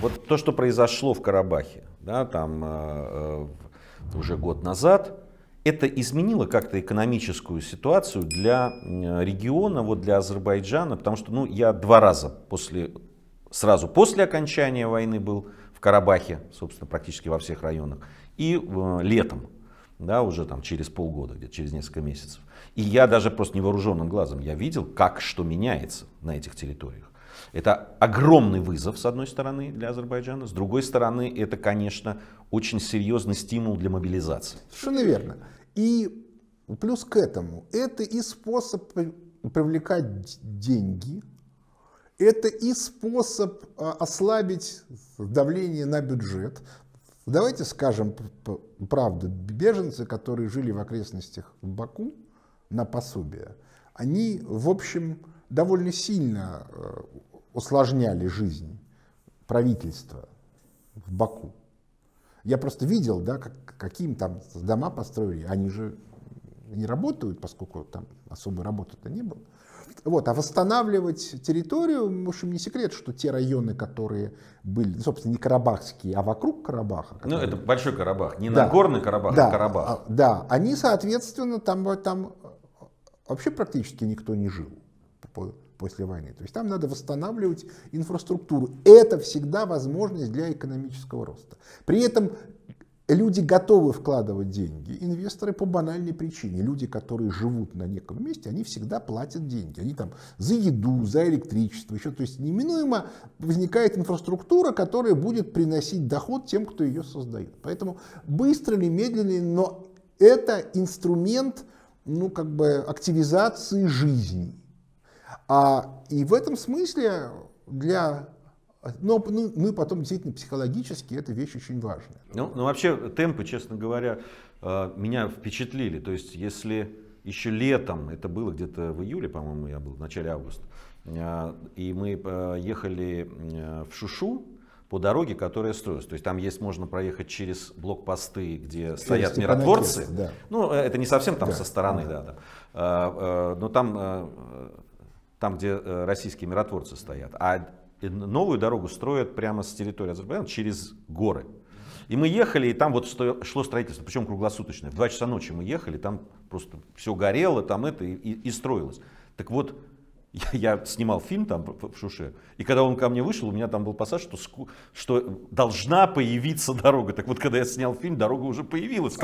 Вот то, что произошло в Карабахе, да, там э, э, уже год назад, это изменило как-то экономическую ситуацию для э, региона, вот для Азербайджана, потому что ну, я два раза после, сразу после окончания войны был в Карабахе, собственно, практически во всех районах, и э, летом, да, уже там через полгода, где-то через несколько месяцев. И я даже просто невооруженным глазом, я видел, как что меняется на этих территориях. Это огромный вызов, с одной стороны, для Азербайджана. С другой стороны, это, конечно, очень серьезный стимул для мобилизации. Совершенно верно. И плюс к этому, это и способ привлекать деньги, это и способ а, ослабить давление на бюджет. Давайте скажем правду. Беженцы, которые жили в окрестностях Баку на пособие, они, в общем, довольно сильно э, усложняли жизнь правительства в Баку. Я просто видел, да, как, каким там дома построили. Они же не работают, поскольку там особой работы-то не было. Вот, а восстанавливать территорию, в общем, не секрет, что те районы, которые были, ну, собственно, не карабахские, а вокруг Карабаха. Ну, которые... Ну, это Большой Карабах, не да, Нагорный Карабах, а да, а Карабах. Да, они, соответственно, там, там вообще практически никто не жил по, после войны. То есть там надо восстанавливать инфраструктуру. Это всегда возможность для экономического роста. При этом люди готовы вкладывать деньги. Инвесторы по банальной причине. Люди, которые живут на неком месте, они всегда платят деньги. Они там за еду, за электричество. Еще. То есть неминуемо возникает инфраструктура, которая будет приносить доход тем, кто ее создает. Поэтому быстро или медленно, но это инструмент ну, как бы активизации жизни. А, и в этом смысле для но ну, ну, потом действительно психологически эта вещь очень важная. Ну, ну вообще темпы, честно говоря, э, меня впечатлили. То есть если еще летом, это было где-то в июле, по-моему, я был, в начале августа, э, и мы э, ехали в Шушу, по дороге, которая строится. То есть там есть, можно проехать через блокпосты, где через стоят миротворцы. да. Ну, это не совсем там да. со стороны, да. да там. Но там там, где э, российские миротворцы стоят, а новую дорогу строят прямо с территории Азербайджана через горы. И мы ехали, и там вот шло строительство, причем круглосуточное. В 2 часа ночи мы ехали, там просто все горело, там это и, и, и строилось. Так вот, я, я снимал фильм там в Шуше, и когда он ко мне вышел, у меня там был пассаж, что, что должна появиться дорога. Так вот, когда я снял фильм, дорога уже появилась. Э,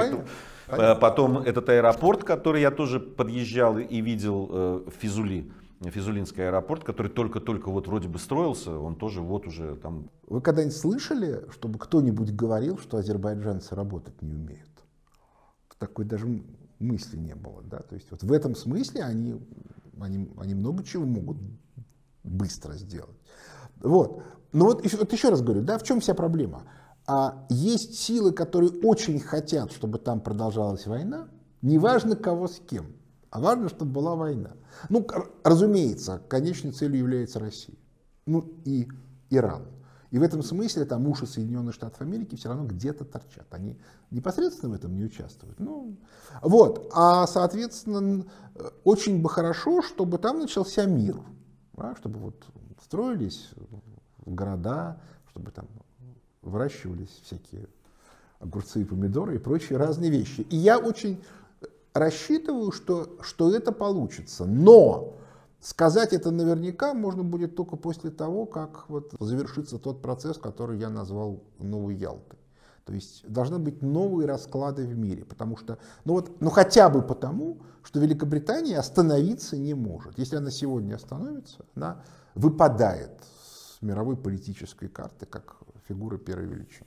понятно. Потом, Понятно. этот аэропорт, который я тоже подъезжал и видел э, в Физули. Физулинский аэропорт, который только-только вот вроде бы строился, он тоже вот уже там... Вы когда-нибудь слышали, чтобы кто-нибудь говорил, что азербайджанцы работать не умеют? Такой даже мысли не было, да, то есть вот в этом смысле они, они, они много чего могут быстро сделать. Вот, но вот еще, вот еще раз говорю, да, в чем вся проблема? А есть силы, которые очень хотят, чтобы там продолжалась война, неважно кого с кем, а важно, чтобы была война. Ну, разумеется, конечной целью является Россия. Ну и Иран. И в этом смысле там уши Соединенных Штатов Америки все равно где-то торчат. Они непосредственно в этом не участвуют. Ну, вот. А, соответственно, э, очень бы хорошо, чтобы там начался мир. Да, чтобы вот строились города, чтобы там выращивались всякие огурцы и помидоры и прочие разные вещи. И я очень рассчитываю, что, что это получится. Но сказать это наверняка можно будет только после того, как вот завершится тот процесс, который я назвал «Новой Ялтой». То есть должны быть новые расклады в мире, потому что, ну вот, ну хотя бы потому, что Великобритания остановиться не может. Если она сегодня остановится, она выпадает с мировой политической карты как фигура первой величины.